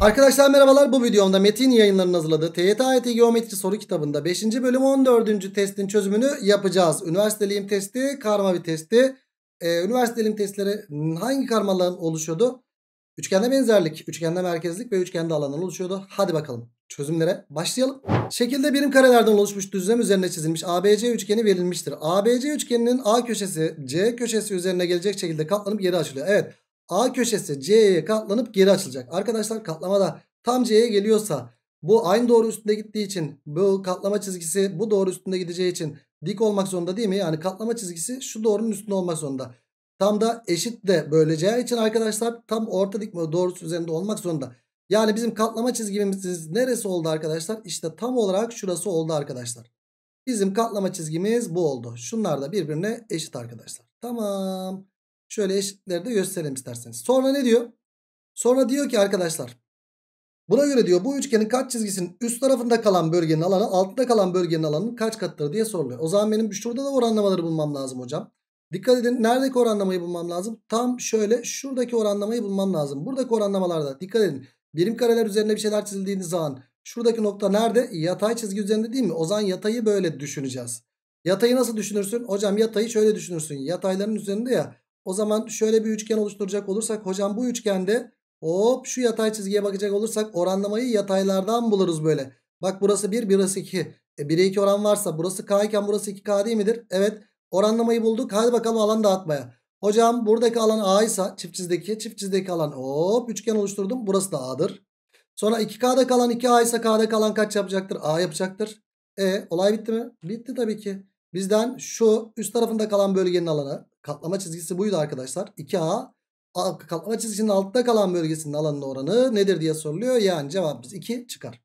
Arkadaşlar merhabalar bu videomda Metin yayınlarının hazırladığı TYT AYT Geometri soru kitabında 5. bölüm 14. testin çözümünü yapacağız. Üniversiteliğim testi, karma bir testi. Ee, üniversiteliğim testleri hangi karmaların oluşuyordu? Üçgende benzerlik, üçgende merkezlik ve üçgende alanlar oluşuyordu. Hadi bakalım çözümlere başlayalım. Şekilde birim karelerden oluşmuş düzlem üzerine çizilmiş ABC üçgeni verilmiştir. ABC üçgeninin A köşesi C köşesi üzerine gelecek şekilde katlanıp geri açılıyor. Evet A köşesi C'ye katlanıp geri açılacak. Arkadaşlar katlamada tam C'ye geliyorsa bu aynı doğru üstünde gittiği için bu katlama çizgisi bu doğru üstünde gideceği için dik olmak zorunda değil mi? Yani katlama çizgisi şu doğrunun üstünde olmak zorunda. Tam da eşit de böleceği için arkadaşlar tam orta dik doğrusu üzerinde olmak zorunda. Yani bizim katlama çizgimiz neresi oldu arkadaşlar? İşte tam olarak şurası oldu arkadaşlar. Bizim katlama çizgimiz bu oldu. Şunlar da birbirine eşit arkadaşlar. Tamam. Şöyle eşitleri de gösterelim isterseniz. Sonra ne diyor? Sonra diyor ki arkadaşlar. Buna göre diyor bu üçgenin kaç çizgisinin üst tarafında kalan bölgenin alanı altında kalan bölgenin alanının kaç katları diye soruluyor. O zaman benim şurada da oranlamaları bulmam lazım hocam. Dikkat edin neredeki oranlamayı bulmam lazım? Tam şöyle şuradaki oranlamayı bulmam lazım. Buradaki oranlamalarda dikkat edin. Birim kareler üzerinde bir şeyler çizildiğiniz zaman şuradaki nokta nerede? Yatay çizgi üzerinde değil mi? O zaman yatayı böyle düşüneceğiz. Yatayı nasıl düşünürsün? Hocam yatayı şöyle düşünürsün. Yatayların üzerinde ya o zaman şöyle bir üçgen oluşturacak olursak hocam bu üçgende hop şu yatay çizgiye bakacak olursak oranlamayı yataylardan buluruz böyle. Bak burası 1 burası 2. E 1'e 2 oran varsa burası K iken burası 2K değil midir? Evet oranlamayı bulduk hadi bakalım alan dağıtmaya. Hocam buradaki alan A ise çift çizdeki çift çizdeki alan hop üçgen oluşturdum burası da A'dır. Sonra 2K'da kalan 2A ise K'da kalan kaç yapacaktır? A yapacaktır. E olay bitti mi? Bitti tabii ki. Bizden şu üst tarafında kalan bölgenin alanı Katlama çizgisi buydu arkadaşlar. 2A katlama çizgisinin altta kalan bölgesinin alanın oranı nedir diye soruluyor. Yani cevabımız 2 çıkar.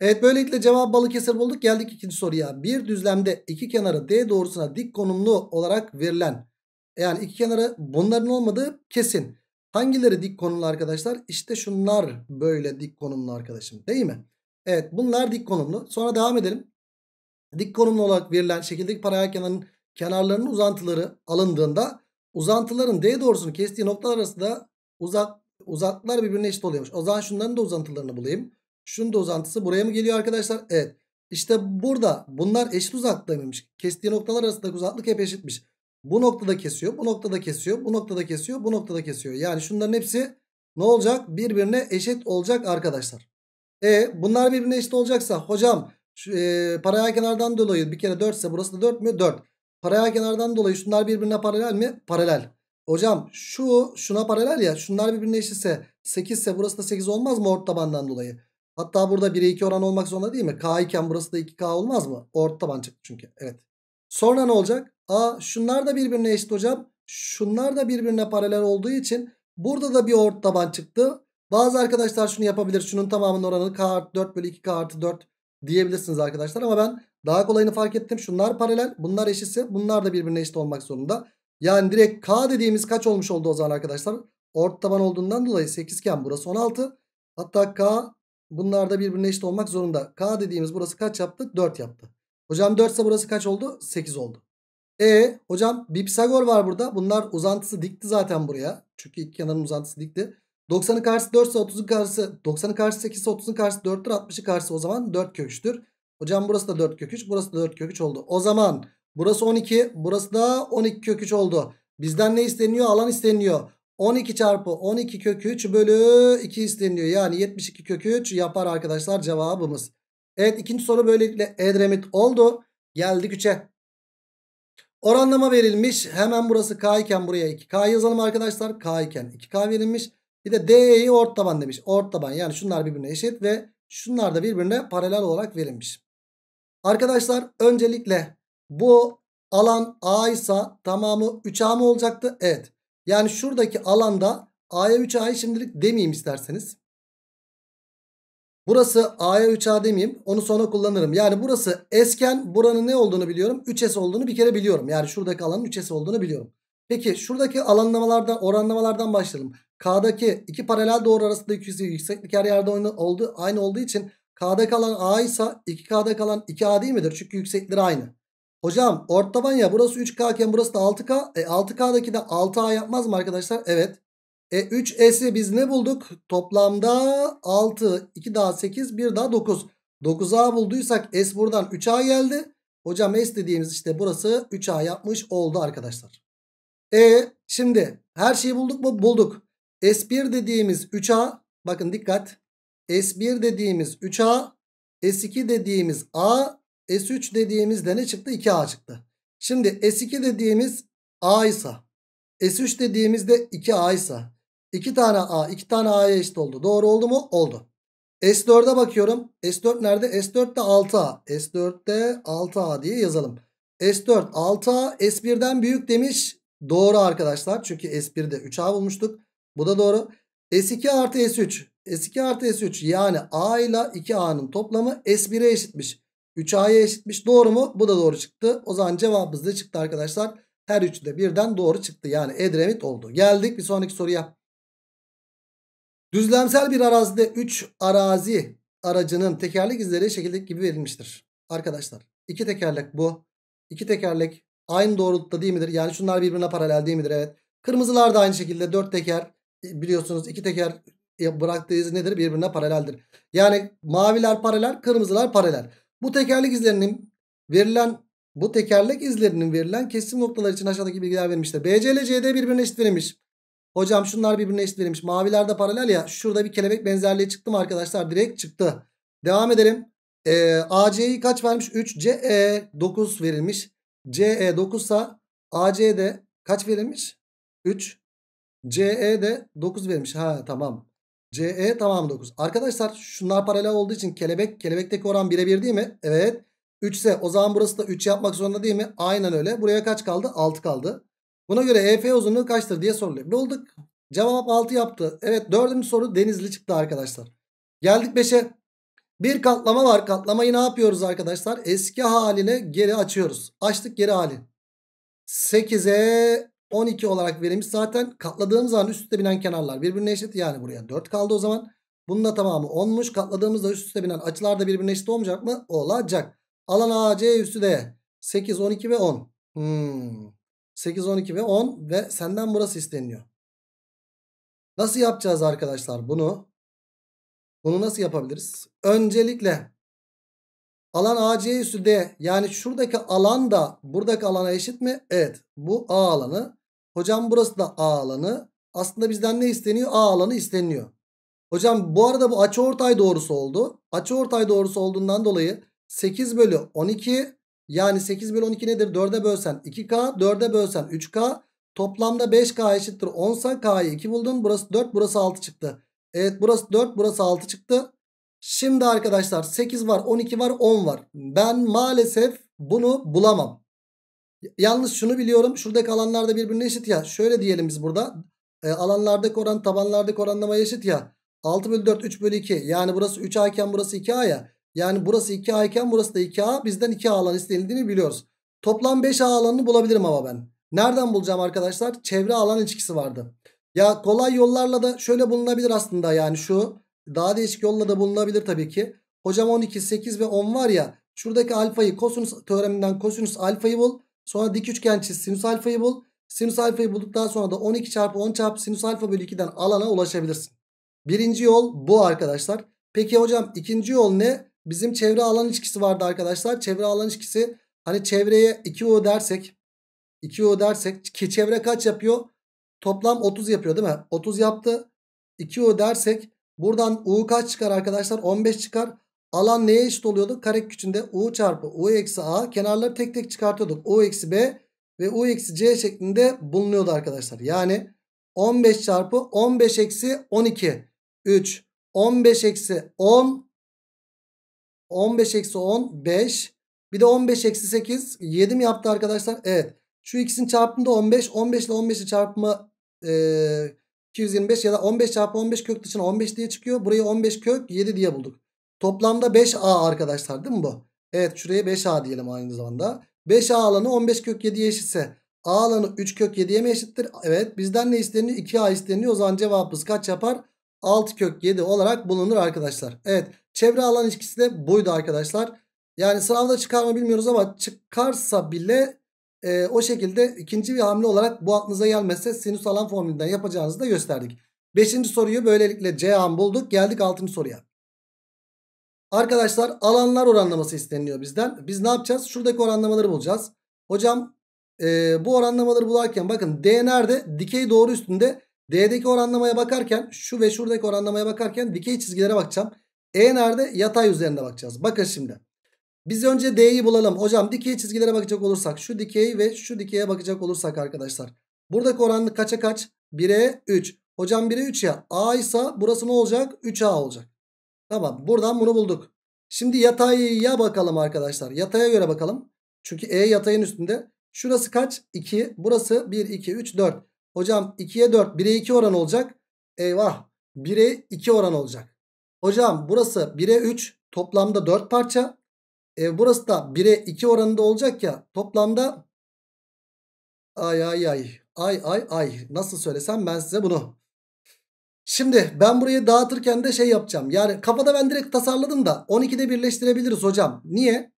Evet böylelikle cevap Balıkesir bulduk. Geldik ikinci soruya. Bir düzlemde iki kenarı D doğrusuna dik konumlu olarak verilen yani iki kenarı bunların olmadığı kesin. Hangileri dik konumlu arkadaşlar? İşte şunlar böyle dik konumlu arkadaşım değil mi? Evet bunlar dik konumlu. Sonra devam edelim. Dik konumlu olarak verilen şekildeki paralel kenarın kenarlarının uzantıları alındığında uzantıların D doğrusunu kestiği noktalar arasında uzak, uzaklıklar birbirine eşit oluyormuş. O zaman şunların da uzantılarını bulayım. Şunun da uzantısı buraya mı geliyor arkadaşlar? Evet. İşte burada bunlar eşit uzaklıktaymış. Kestiği noktalar arasındaki uzaklık hep eşitmiş. Bu noktada kesiyor, bu noktada kesiyor, bu noktada kesiyor, bu noktada kesiyor. Yani şunların hepsi ne olacak? Birbirine eşit olacak arkadaşlar. E bunlar birbirine eşit olacaksa hocam şu, e, paralel kenardan dolayı bir kere 4 ise burası da 4 mü? 4. Paralel kenardan dolayı şunlar birbirine paralel mi? Paralel. Hocam şu şuna paralel ya şunlar birbirine eşitse 8 ise burası da 8 olmaz mı ort tabandan dolayı? Hatta burada 1'e 2 oran olmak zorunda değil mi? K iken burası da 2K olmaz mı? Ort taban çıktı çünkü. Evet. Sonra ne olacak? Aa şunlar da birbirine eşit hocam. Şunlar da birbirine paralel olduğu için burada da bir ort taban çıktı. Bazı arkadaşlar şunu yapabilir. Şunun tamamının oranı K artı 4 bölü 2K artı 4 diyebilirsiniz arkadaşlar. Ama ben daha kolayını fark ettim. Şunlar paralel. Bunlar eşitse bunlar da birbirine eşit olmak zorunda. Yani direkt K dediğimiz kaç olmuş oldu o zaman arkadaşlar? Ort taban olduğundan dolayı 8 iken burası 16. Hatta K bunlar da birbirine eşit olmak zorunda. K dediğimiz burası kaç yaptı? 4 yaptı. Hocam 4 ise burası kaç oldu? 8 oldu. E hocam bir Pisagor var burada. Bunlar uzantısı dikti zaten buraya. Çünkü iki yanının uzantısı dikti. 90'ın karşısı 4 ise 30'un karşısı 90'ın karşısı 8 ise 30'un karşısı 4'tür. 60'ın karşısı o zaman 4 köküçtür. Hocam burası da 4 kök 3. Burası da 4 kök 3 oldu. O zaman burası 12. Burası da 12 kök 3 oldu. Bizden ne isteniyor? Alan isteniyor. 12 çarpı 12 kök 3 bölü 2 isteniyor. Yani 72 kök 3 yapar arkadaşlar cevabımız. Evet ikinci soru böylelikle Edremit oldu. Geldik 3'e. Oranlama verilmiş. Hemen burası K iken buraya 2K yazalım arkadaşlar. K iken 2K verilmiş. Bir de D'yi ort taban demiş. Ort taban yani şunlar birbirine eşit ve şunlar da birbirine paralel olarak verilmiş. Arkadaşlar öncelikle bu alan A ise tamamı 3A mı olacaktı? Evet. Yani şuradaki alanda A'ya 3A'yı şimdilik demeyeyim isterseniz. Burası A'ya 3A demeyeyim. Onu sonra kullanırım. Yani burası esken buranın ne olduğunu biliyorum. 3S olduğunu bir kere biliyorum. Yani şuradaki alanın 3S olduğunu biliyorum. Peki şuradaki alanlamalardan oranlamalardan başlayalım. K'daki iki paralel doğru arasındaki yükseklik her yerde aynı olduğu için K'da kalan A ise 2K'da kalan 2A değil midir? Çünkü yüksekleri aynı. Hocam ort taban ya burası 3K iken burası da 6K. E 6K'daki de 6A yapmaz mı arkadaşlar? Evet. E 3S'i biz ne bulduk? Toplamda 6, 2 daha 8, 1 daha 9. 9A bulduysak S buradan 3A geldi. Hocam S dediğimiz işte burası 3A yapmış oldu arkadaşlar. E şimdi her şeyi bulduk mu? Bulduk. S1 dediğimiz 3A bakın dikkat S1 dediğimiz 3A, S2 dediğimiz A, S3 dediğimiz de ne çıktı? 2A çıktı. Şimdi S2 dediğimiz A ise S3 dediğimiz de 2A ise 2 tane A 2 tane A'ya eşit oldu. Doğru oldu mu? Oldu. S4'e bakıyorum. S4 nerede? S4'te 6A. S4'te 6A diye yazalım. S4 6A S1'den büyük demiş. Doğru arkadaşlar. Çünkü S1'de 3A bulmuştuk. Bu da doğru. S2 artı S3. S2 artı S3 yani A ile 2A'nın toplamı S1'e eşitmiş. 3A'ya eşitmiş doğru mu? Bu da doğru çıktı. O zaman cevabımız da çıktı arkadaşlar. Her üçü de birden doğru çıktı. Yani Edremit oldu. Geldik bir sonraki soruya. Düzlemsel bir arazide 3 arazi aracının tekerlek izleri şekildeki gibi verilmiştir. Arkadaşlar iki tekerlek bu. İki tekerlek aynı doğrultuda değil midir? Yani şunlar birbirine paralel değil midir? Evet. Kırmızılar da aynı şekilde 4 teker e, biliyorsunuz iki teker bıraktığı iz nedir? Birbirine paraleldir. Yani maviler paralel, kırmızılar paralel. Bu tekerlek izlerinin verilen bu tekerlek izlerinin verilen kesim noktaları için aşağıdaki bilgiler verilmiştir. BC ile CD birbirine eşit verilmiş. Hocam şunlar birbirine eşit verilmiş. Maviler de paralel ya. Şurada bir kelebek benzerliği çıktı mı arkadaşlar? Direkt çıktı. Devam edelim. Ee, AC'yi kaç vermiş? 3. CE 9 verilmiş. CE 9 sa AC'de kaç verilmiş? 3. CE'de 9 verilmiş. Ha tamam. CE tamam 9. Arkadaşlar şunlar paralel olduğu için kelebek kelebekteki oran birebir değil mi? Evet. 3 ise o zaman burası da 3 yapmak zorunda değil mi? Aynen öyle. Buraya kaç kaldı? 6 kaldı. Buna göre EF uzunluğu kaçtır diye soruluyor. Bulduk. Cevap 6 yaptı. Evet dördüncü soru denizli çıktı arkadaşlar. Geldik 5'e. Bir katlama var. Katlamayı ne yapıyoruz arkadaşlar? Eski haline geri açıyoruz. Açtık geri hali. 8'e 12 olarak verilmiş. Zaten katladığımız zaman üst üste binen kenarlar birbirine eşit. Yani buraya 4 kaldı o zaman. Bunun da tamamı 10'muş. Katladığımızda üst üste binen açılar da birbirine eşit olmayacak mı? Olacak. Alan A, C üstü D. 8, 12 ve 10. Hmm. 8, 12 ve 10 ve senden burası isteniyor. Nasıl yapacağız arkadaşlar bunu? Bunu nasıl yapabiliriz? Öncelikle alan AC üstü D yani şuradaki alan da buradaki alana eşit mi? Evet bu A alanı Hocam burası da A alanı. Aslında bizden ne isteniyor? A alanı isteniyor. Hocam bu arada bu açıortay doğrusu oldu. Açıortay doğrusu olduğundan dolayı 8 bölü 12 yani 8 bölü 12 nedir? 4'e bölsen 2K, 4'e bölsen 3K. Toplamda 5K eşittir 10 sa K'yı 2 buldun. Burası 4, burası 6 çıktı. Evet burası 4, burası 6 çıktı. Şimdi arkadaşlar 8 var, 12 var, 10 var. Ben maalesef bunu bulamam. Yalnız şunu biliyorum. Şuradaki alanlar birbirine eşit ya. Şöyle diyelim biz burada. E, alanlardaki oran tabanlardaki oranlama eşit ya. 6 bölü 4 3 bölü 2. Yani burası 3A iken burası 2A ya. Yani burası 2A iken burası da 2A. Bizden 2A alan istenildiğini biliyoruz. Toplam 5A alanını bulabilirim ama ben. Nereden bulacağım arkadaşlar? Çevre alan ilişkisi vardı. Ya kolay yollarla da şöyle bulunabilir aslında yani şu. Daha değişik yolla da bulunabilir tabii ki. Hocam 12, 8 ve 10 var ya. Şuradaki alfayı kosinus teoreminden kosinus alfayı bul. Sonra dik üçgen çiz sinüs alfayı bul. Sinüs alfayı bulduktan sonra da 12 çarpı 10 çarpı sinüs alfa bölü 2'den alana ulaşabilirsin. Birinci yol bu arkadaşlar. Peki hocam ikinci yol ne? Bizim çevre alan ilişkisi vardı arkadaşlar. Çevre alan ilişkisi hani çevreye 2U dersek 2U dersek ki çevre kaç yapıyor? Toplam 30 yapıyor değil mi? 30 yaptı. 2U dersek buradan U kaç çıkar arkadaşlar? 15 çıkar. Alan neye eşit oluyordu? Kare küçüğünde u çarpı u eksi a. Kenarları tek tek çıkartıyorduk. u eksi b ve u eksi c şeklinde bulunuyordu arkadaşlar. Yani 15 çarpı 15 eksi 12. 3. 15 eksi 10. 15 eksi 10 5. Bir de 15 eksi 8. 7 mi yaptı arkadaşlar? Evet. Şu ikisinin çarpımında 15. 15 ile 15'i çarpımı e, 225 ya da 15 çarpı 15 kök dışına 15 diye çıkıyor. Burayı 15 kök 7 diye bulduk. Toplamda 5A arkadaşlar değil mi bu? Evet şuraya 5A diyelim aynı zamanda. 5A alanı 15 kök 7'ye eşitse A alanı 3 kök 7'ye mi eşittir? Evet bizden ne isteniyor? 2A isteniyor. O zaman cevabımız kaç yapar? 6 kök 7 olarak bulunur arkadaşlar. Evet çevre alan ilişkisi de buydu arkadaşlar. Yani sınavda çıkar mı bilmiyoruz ama çıkarsa bile e, o şekilde ikinci bir hamle olarak bu aklınıza gelmezse sinüs alan formülünden yapacağınızı da gösterdik. Beşinci soruyu böylelikle C bulduk. Geldik altıncı soruya. Arkadaşlar alanlar oranlaması isteniliyor bizden. Biz ne yapacağız? Şuradaki oranlamaları bulacağız. Hocam e, bu oranlamaları bularken bakın D nerede? Dikey doğru üstünde. D'deki oranlamaya bakarken şu ve şuradaki oranlamaya bakarken dikey çizgilere bakacağım. E nerede? Yatay üzerinde bakacağız. Bakın şimdi. Biz önce D'yi bulalım. Hocam dikey çizgilere bakacak olursak şu dikey ve şu dikeye bakacak olursak arkadaşlar. Buradaki oranlık kaça kaç? 1'e 3. Hocam 1'e 3 ya. A ise burası ne olacak? 3A olacak. Tamam buradan bunu bulduk. Şimdi yatayya bakalım arkadaşlar. Yataya göre bakalım. Çünkü E yatayın üstünde. Şurası kaç? 2. Burası 1, 2, 3, 4. Hocam 2'ye 4. 1'e 2 oran olacak. Eyvah. 1'e 2 oran olacak. Hocam burası 1'e 3. Toplamda 4 parça. E, burası da 1'e 2 oranında olacak ya. Toplamda ay ay ay. Ay ay ay. Nasıl söylesem ben size bunu. Şimdi ben burayı dağıtırken de şey yapacağım. Yani kafada ben direkt tasarladım da 12'de birleştirebiliriz hocam. Niye?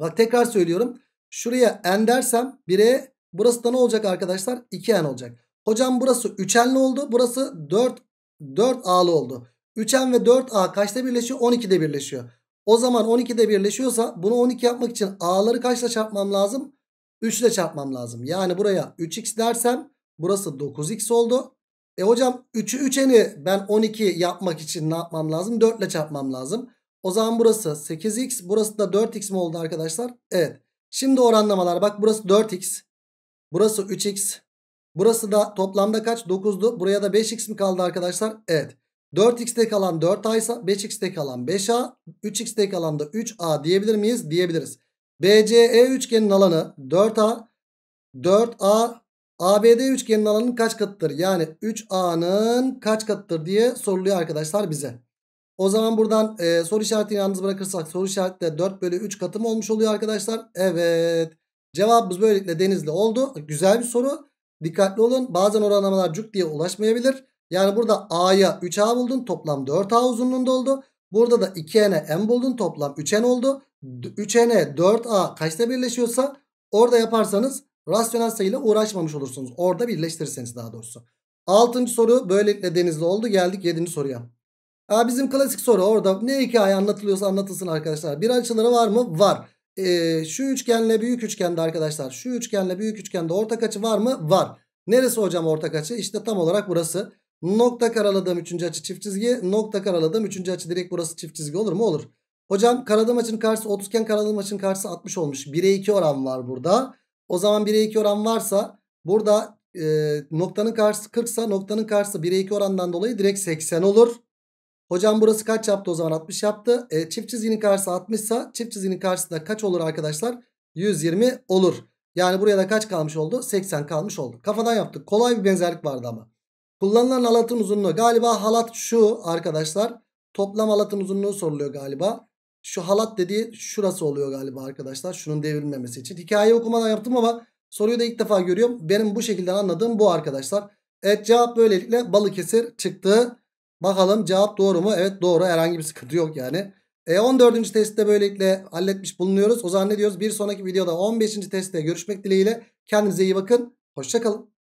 Bak tekrar söylüyorum. Şuraya n dersem 1'e burası da ne olacak arkadaşlar? 2n olacak. Hocam burası 3n'li oldu. Burası 4 4a'lı oldu. 3n ve 4a kaçta birleşiyor? 12'de birleşiyor. O zaman 12'de birleşiyorsa bunu 12 yapmak için a'ları kaçla çarpmam lazım? 3 ile çarpmam lazım. Yani buraya 3x dersem burası 9x oldu. E hocam 3'ü 3'eni ben 12 yapmak için ne yapmam lazım? 4 ile çarpmam lazım. O zaman burası 8x burası da 4x mi oldu arkadaşlar? Evet. Şimdi oranlamalar bak burası 4x. Burası 3x. Burası da toplamda kaç? 9'du. Buraya da 5x mi kaldı arkadaşlar? Evet. 4x'te kalan 4a ise 5x'te kalan 5a. 3x'te kalan da 3a diyebilir miyiz? Diyebiliriz. BCE üçgenin alanı 4a. 4a ABD üçgenin alanının kaç katıdır? Yani 3A'nın kaç katıdır diye soruluyor arkadaşlar bize. O zaman buradan e, soru işaretini yalnız bırakırsak soru işareti 4 bölü 3 katı mı olmuş oluyor arkadaşlar? Evet. Cevabımız böylelikle Denizli oldu. Güzel bir soru. Dikkatli olun. Bazen oranlamalar cuk diye ulaşmayabilir. Yani burada A'ya 3A buldun. Toplam 4A uzunluğunda oldu. Burada da 2 n M buldun. Toplam 3N oldu. 3 n 4A kaçta birleşiyorsa orada yaparsanız Rasyonel sayıyla uğraşmamış olursunuz. Orada birleştirirseniz daha doğrusu. Altıncı soru böylelikle denizli oldu. Geldik yedinci soruya. Aa, bizim klasik soru orada ne hikaye anlatılıyorsa anlatılsın arkadaşlar. Bir açıları var mı? Var. Ee, şu üçgenle büyük üçgende arkadaşlar. Şu üçgenle büyük üçgende ortak açı var mı? Var. Neresi hocam ortak açı? İşte tam olarak burası. Nokta karaladığım üçüncü açı çift çizgi. Nokta karaladığım üçüncü açı direkt burası çift çizgi olur mu? Olur. Hocam karadığım açının karşısı 30 iken karadığım açının karşısı 60 olmuş. 1'e 2 oran var burada. O zaman 1'e 2 oran varsa burada e, noktanın karşısı 40 ise noktanın karşısı 1'e 2 orandan dolayı direkt 80 olur. Hocam burası kaç yaptı o zaman 60 yaptı. E, çift çizginin karşısı 60 ise çift çizginin karşısında kaç olur arkadaşlar? 120 olur. Yani buraya da kaç kalmış oldu? 80 kalmış oldu. Kafadan yaptık. Kolay bir benzerlik vardı ama. Kullanılan halatın uzunluğu galiba halat şu arkadaşlar. Toplam halatın uzunluğu soruluyor galiba. Şu halat dediği şurası oluyor galiba arkadaşlar. Şunun devrilmemesi için. Hikayeyi okumadan yaptım ama soruyu da ilk defa görüyorum. Benim bu şekilde anladığım bu arkadaşlar. Evet cevap böylelikle Balıkesir çıktı. Bakalım cevap doğru mu? Evet doğru. Herhangi bir sıkıntı yok yani. E 14. testte böylelikle halletmiş bulunuyoruz. O zaman ne diyoruz? Bir sonraki videoda 15. testte görüşmek dileğiyle. Kendinize iyi bakın. Hoşçakalın.